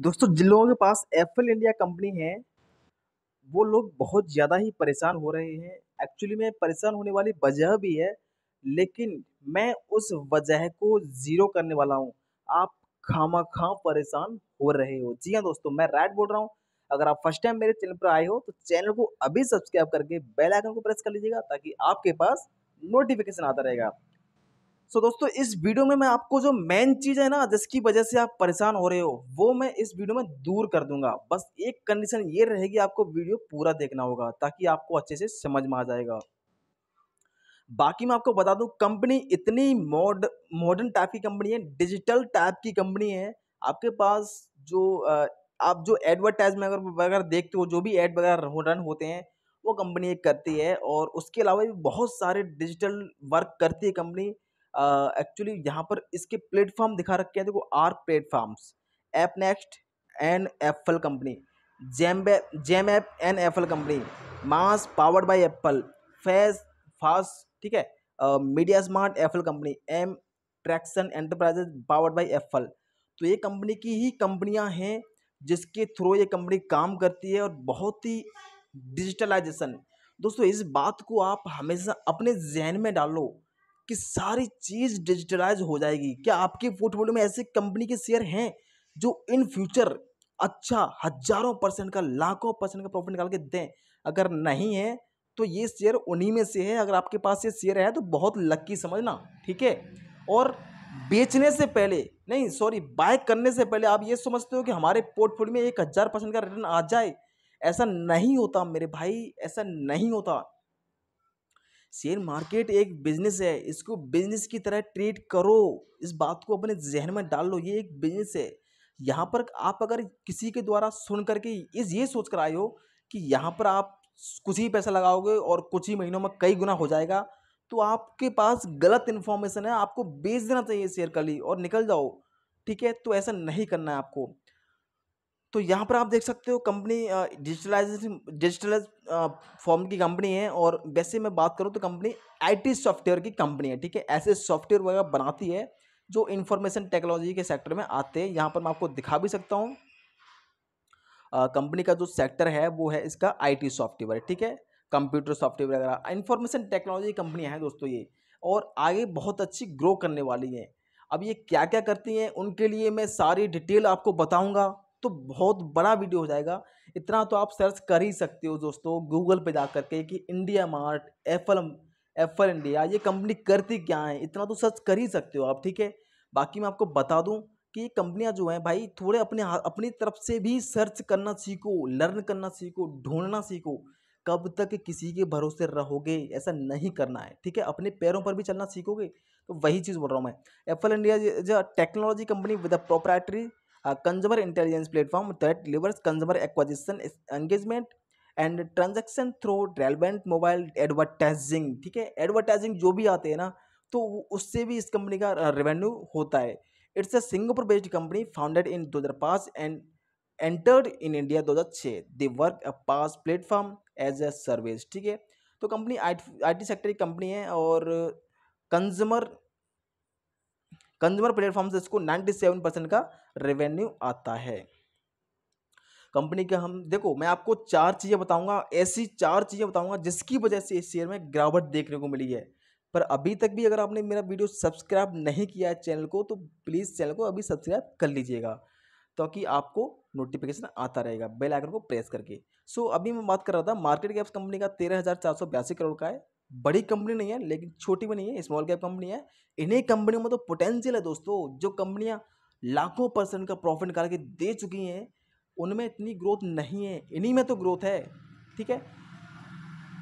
दोस्तों जिन लोगों के पास एप्पल इंडिया कंपनी है वो लोग बहुत ज़्यादा ही परेशान हो रहे हैं एक्चुअली में परेशान होने वाली वजह भी है लेकिन मैं उस वजह को ज़ीरो करने वाला हूँ आप खामा खां परेशान हो रहे हो जी हाँ दोस्तों मैं राइट बोल रहा हूँ अगर आप फर्स्ट टाइम मेरे चैनल पर आए हो तो चैनल को अभी सब्सक्राइब करके बेल आइकन को प्रेस कर लीजिएगा ताकि आपके पास नोटिफिकेशन आता रहेगा सो so, दोस्तों इस वीडियो में मैं आपको जो मेन चीज़ है ना जिसकी वजह से आप परेशान हो रहे हो वो मैं इस वीडियो में दूर कर दूंगा बस एक कंडीशन ये रहेगी आपको वीडियो पूरा देखना होगा ताकि आपको अच्छे से समझ में आ जाएगा बाकी मैं आपको बता दूं कंपनी इतनी मॉड मॉडर्न टाइप की कंपनी है डिजिटल टाइप की कंपनी है आपके पास जो आप जो एडवर्टाइजमेंट अगर वगैरह देखते हो जो भी एड वगैरह रन होते हैं वो कंपनी एक करती है और उसके अलावा भी बहुत सारे डिजिटल वर्क करती है कंपनी एक्चुअली यहाँ पर इसके प्लेटफॉर्म दिखा रखे हैं देखो आर platforms Appnext an Affle company Jampp Jampp app an Affle company mass powered by Affle face fast ठीक है Mediasmart Affle company M traction enterprises powered by Affle तो ये कंपनी की ही कंपनियां हैं जिसके थ्रू ये कंपनी काम करती है और बहुत ही डिजिटलाइजेशन दोस्तों इस बात को आप हमेशा अपने जहन में डालो कि सारी चीज़ डिजिटलाइज हो जाएगी क्या आपके पोर्टफोलियो में ऐसे कंपनी के शेयर हैं जो इन फ्यूचर अच्छा हजारों परसेंट का लाखों परसेंट का प्रॉफिट निकाल के दें अगर नहीं है तो ये शेयर उन्हीं में से है अगर आपके पास ये शेयर है तो बहुत लक्की समझना ठीक है और बेचने से पहले नहीं सॉरी बाय करने से पहले आप ये समझते हो कि हमारे पोर्टफोलियो में एक हज़ार परसेंट का रिटर्न आ जाए ऐसा नहीं होता मेरे भाई ऐसा नहीं होता शेयर मार्केट एक बिजनेस है इसको बिजनेस की तरह ट्रीट करो इस बात को अपने जहन में डाल लो ये एक बिजनेस है यहाँ पर आप अगर किसी के द्वारा सुन करके इस ये सोच कर आए हो कि यहाँ पर आप कुछ ही पैसा लगाओगे और कुछ ही महीनों में कई गुना हो जाएगा तो आपके पास गलत इन्फॉर्मेशन है आपको बेच देना चाहिए शेयर कर ली और निकल जाओ ठीक है तो ऐसा नहीं करना है आपको तो यहाँ पर आप देख सकते हो कंपनी डिजिटलाइजेशन डिजिटलाइज फॉर्म की कंपनी है और वैसे मैं बात करूँ तो कंपनी आईटी सॉफ्टवेयर की कंपनी है ठीक है ऐसे सॉफ्टवेयर वगैरह बनाती है जो इन्फॉर्मेशन टेक्नोलॉजी के सेक्टर में आते हैं यहाँ पर मैं आपको दिखा भी सकता हूँ कंपनी का जो सेक्टर है वो है इसका आई सॉफ्टवेयर ठीक है कंप्यूटर सॉफ्टवेयर वगैरह इन्फॉर्मेशन टेक्नोलॉजी कंपनियाँ हैं दोस्तों ये और आगे बहुत अच्छी ग्रो करने वाली हैं अब ये क्या क्या करती हैं उनके लिए मैं सारी डिटेल आपको बताऊँगा तो बहुत बड़ा वीडियो हो जाएगा इतना तो आप सर्च कर ही सकते हो दोस्तों गूगल पे जा करके कि India mart Affle Affle India ये कंपनी करती क्या है इतना तो सर्च कर ही सकते हो आप ठीक है बाकी मैं आपको बता दूं कि ये कंपनियां जो हैं भाई थोड़े अपने अपनी तरफ से भी सर्च करना सीखो लर्न करना सीखो ढूंढना सीखो कब तक किसी के भरोसे रहोगे ऐसा नहीं करना है ठीक है अपने पैरों पर भी चलना सीखोगे तो वही चीज़ बोल रहा हूँ मैं एप्पल इंडिया जो technology company with a proprietary consumer intelligence platform that delivers consumer acquisition engagement and transaction through relevant mobile advertising ठीक है एडवर्टाइजिंग जो भी आते हैं ना तो उससे भी इस कंपनी का रेवेन्यू होता है it's a Singapore based company founded in दो हज़ार पाँच एंड एंटर्ड इन इंडिया दो हज़ार छः they work a PaaS platform as a service ठीक है तो कंपनी आई टी सेक्टर की कंपनी है और कंज्यूमर कंज्यूमर प्लेटफॉर्म से इसको नाइन्टी सेवन परसेंट का रेवेन्यू आता है कंपनी के हम देखो मैं आपको चार चीज़ें बताऊंगा ऐसी चार चीज़ें बताऊंगा जिसकी वजह से इस शेयर में गिरावट देखने को मिली है पर अभी तक भी अगर आपने मेरा वीडियो सब्सक्राइब नहीं किया है चैनल को तो प्लीज़ चैनल को अभी सब्सक्राइब कर लीजिएगा ताकि तो आपको नोटिफिकेशन आता रहेगा बेल आइकन को प्रेस करके सो so, अभी मैं बात कर रहा था मार्केट कैप्स कंपनी का तेरह हज़ार चार सौ बयासी करोड़ का है बड़ी कंपनी नहीं है लेकिन छोटी भी नहीं है स्मॉल कैप कंपनी है इन्हीं कंपनियों में तो पोटेंशियल है दोस्तों जो कंपनियाँ लाखों परसेंट का प्रॉफिट निकाल के दे चुकी हैं उनमें इतनी ग्रोथ नहीं है इन्हीं में तो ग्रोथ है ठीक है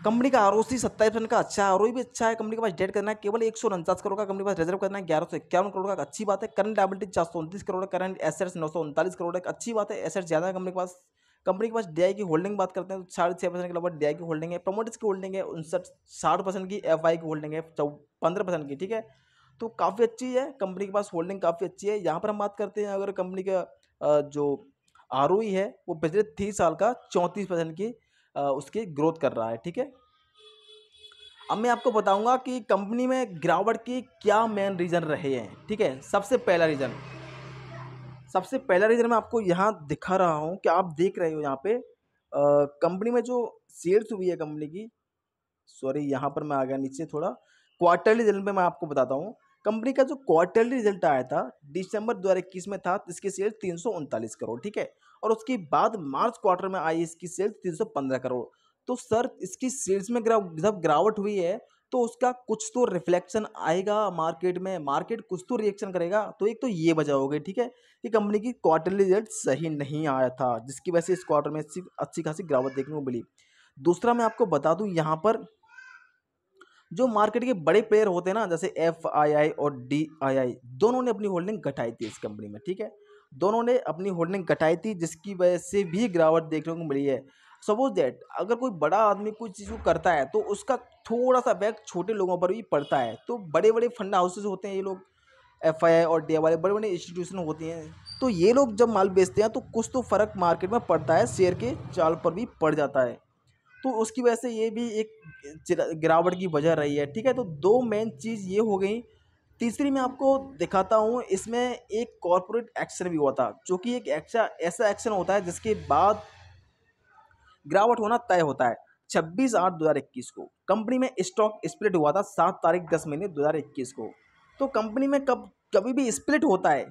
कंपनी का आर ओ सी सत्ताईस परसेंट का अच्छा आर ओ भी अच्छा है कंपनी के पास डेट करना है केवल एक सौ उनचास करोड़ का कंपनी के पास रिजर्व करना है ग्यारह सौ इक्यावन करोड़ का अच्छी बात है करंट डायबिलिटी चार सौ उनतीस करोड़ करंट एसेट्स नौ सौ उनतालीस करोड़ एक अच्छी बात है एसेट्स ज़्यादा है कंपनी के पास कंपनी के पास डी की होल्डिंग बात करते हैं तो साढ़े छः परसेंट के लगभग डी की होल्डिंग है प्रमोटर्स की होल्डिंग है उनसठ साठ परसेंट की एफ की होल्डिंग है चौ पंद्रह परसेंट की ठीक है तो काफ़ी अच्छी है कंपनी के पास होल्डिंग काफ़ी अच्छी है यहाँ पर हम बात करते हैं अगर कंपनी का जो आर e है वो पिछले तीस साल का चौंतीस परसेंट की उसकी ग्रोथ कर रहा है ठीक है अब मैं आपको बताऊंगा कि कंपनी में गिरावट की क्या मेन रीज़न रहे हैं ठीक है सबसे पहला रीज़न सबसे पहला रीज़न मैं आपको यहाँ दिखा रहा हूँ कि आप देख रहे हो यहाँ पे कंपनी में जो सेल्स हुई है कंपनी की सॉरी यहाँ पर मैं आ गया नीचे थोड़ा क्वार्टरली रिजल्ट में मैं आपको बताता हूँ कंपनी का जो क्वार्टरली रिजल्ट आया था दिसंबर दो हज़ार इक्कीस में था इसकी सेल्स तीन सौ उनतालीस करोड़ ठीक है और उसके बाद मार्च क्वार्टर में आई इसकी सेल्स तीन सौ पंद्रह करोड़ तो सर इसकी सेल्स में जब गिरावट हुई है तो उसका कुछ तो रिफ्लेक्शन आएगा मार्केट में मार्केट कुछ तो रिएक्शन करेगा तो एक तो ये वजह होगी ठीक है कि कंपनी की क्वार्टरली रिजल्ट सही नहीं आया था जिसकी वजह से इस क्वार्टर में अच्छी अच्छी खासी गिरावट देखने को मिली दूसरा मैं आपको बता दूँ यहाँ पर जो मार्केट के बड़े प्लेयर होते हैं ना जैसे एफ आई आई और डी आई आई दोनों ने अपनी होल्डिंग घटाई थी इस कंपनी में ठीक है दोनों ने अपनी होल्डिंग घटाई थी जिसकी वजह से भी गिरावट देखने को मिली है सपोज दैट अगर कोई बड़ा आदमी कोई चीज़ को करता है तो उसका थोड़ा सा बैग छोटे लोगों पर भी पड़ता है तो बड़े बड़े फंड हाउसेज होते हैं ये लोग एफ और डी वाले बड़े बड़े इंस्टीट्यूशन होती हैं तो ये लोग जब माल बेचते हैं तो कुछ तो फ़र्क मार्केट में पड़ता है शेयर के चाल पर भी पड़ जाता है तो उसकी वजह से ये भी एक गिरावट की वजह रही है ठीक है तो दो मेन चीज़ ये हो गई तीसरी मैं आपको दिखाता हूँ इसमें एक कॉरपोरेट एक्शन भी हुआ था जो कि एक एक्शन ऐसा एक्शन होता है जिसके बाद गिरावट होना तय होता है 26 आठ 2021 को कंपनी में स्टॉक स्प्लिट हुआ था सात तारीख दस महीने 2021 को तो कंपनी में कब कभी भी स्प्लिट होता है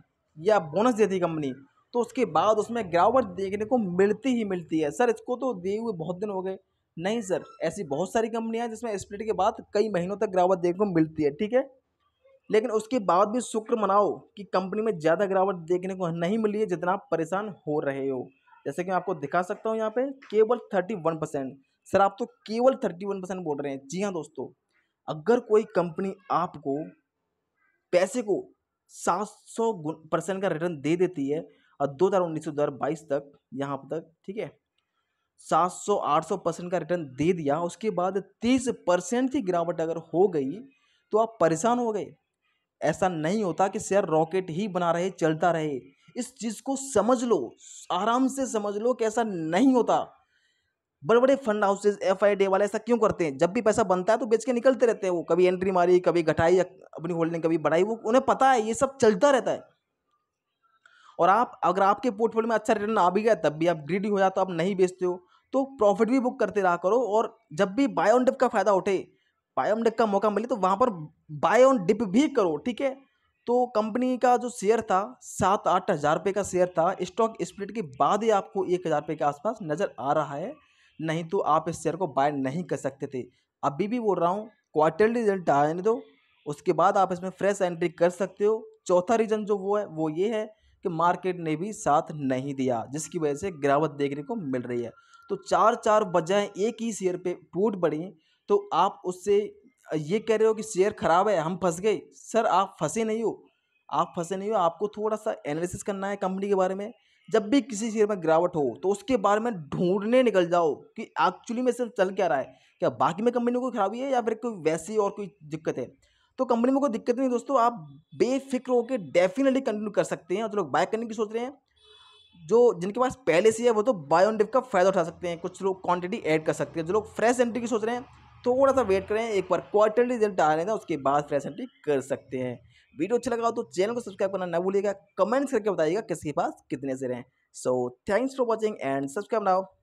या बोनस देती कंपनी तो उसके बाद उसमें गिरावट देखने को मिलती ही मिलती है सर इसको तो दिए हुए बहुत दिन हो गए नहीं सर ऐसी बहुत सारी कंपनियां जिसमें स्प्लिट के बाद कई महीनों तक गिरावट देखने को मिलती है ठीक है लेकिन उसके बाद भी शुक्र मनाओ कि कंपनी में ज़्यादा गिरावट देखने को नहीं मिली है जितना आप परेशान हो रहे हो जैसे कि मैं आपको दिखा सकता हूँ यहाँ पे केवल थर्टी वन परसेंट सर आप तो केवल थर्टी वन परसेंट बोल रहे हैं जी हाँ दोस्तों अगर कोई कंपनी आपको पैसे को सात सौ परसेंट का रिटर्न दे देती है और दो हज़ार उन्नीस दो हज़ार बाईस तक यहाँ तक ठीक है सात सौ आठ सौ परसेंट का रिटर्न दे दिया उसके बाद तीस परसेंट की गिरावट अगर हो गई तो आप परेशान हो गए ऐसा नहीं होता कि शेयर रॉकेट ही बना रहे चलता रहे इस चीज़ को समझ लो आराम से समझ लो कि ऐसा नहीं होता बड़े बड़े fund houses F I D वाले ऐसा क्यों करते हैं जब भी पैसा बनता है तो बेच के निकलते रहते हैं वो कभी एंट्री मारी कभी घटाई अपनी होल्डिंग कभी बढ़ाई वो उन्हें पता है ये सब चलता रहता है और आप अगर आपके पोर्टफोलियो में अच्छा रिटर्न आ भी गया तब भी आप ग्रीडी हो जाते हो आप नहीं बेचते हो तो प्रॉफिट भी बुक करते रहा करो और जब भी बाय ऑन डिप का फ़ायदा उठे बाय ऑन डिप का मौका मिले तो वहाँ पर बाय ऑन डिप भी करो ठीक है तो कंपनी का जो शेयर था सात आठ हज़ार रुपये का शेयर था स्टॉक स्प्लिट के बाद ही आपको एक हज़ार रुपये के आसपास नज़र आ रहा है नहीं तो आप इस शेयर को बाय नहीं कर सकते थे अभी भी बोल रहा हूँ क्वार्टरली रिजल्ट आने दो तो, उसके बाद आप इसमें फ्रेश एंट्री कर सकते हो चौथा रीज़न जो वो है वो ये है कि मार्केट ने भी साथ नहीं दिया जिसकी वजह से गिरावट देखने को मिल रही है तो चार चार बजाय एक ही शेयर पर टूट बढ़ी तो आप उससे ये कह रहे हो कि शेयर ख़राब है हम फंस गए सर आप फंसे नहीं हो आप फंसे नहीं हो आपको थोड़ा सा एनालिसिस करना है कंपनी के बारे में जब भी किसी शेयर में गिरावट हो तो उसके बारे में ढूंढने निकल जाओ कि एक्चुअली में सिर्फ चल क्या रहा है क्या बाकी में कंपनी को कोई खराबी है या फिर कोई वैसी और कोई दिक्कत है तो कंपनी में कोई दिक्कत नहीं दोस्तों आप बेफिक्र होकर डेफिनेटली कंटिन्यू कर सकते हैं और जो तो लोग बाय करने की सोच रहे हैं जो जिनके पास पहले से है वो तो बाय ऑन डिप का फ़ायदा उठा सकते हैं कुछ लोग क्वांटिटी ऐड कर सकते हैं जो लोग फ्रेश एंट्री की सोच रहे हैं थोड़ा सा वेट करें एक बार क्वार्टरली रिजल्ट आ रहे हैं उसके बाद फ्रेश एंट्री कर सकते हैं वीडियो अच्छा लगा हो तो चैनल को सब्सक्राइब करना ना भूलिएगा कमेंट्स करके बताइएगा किसके पास कितने से रहें so thanks for watching and subscribe now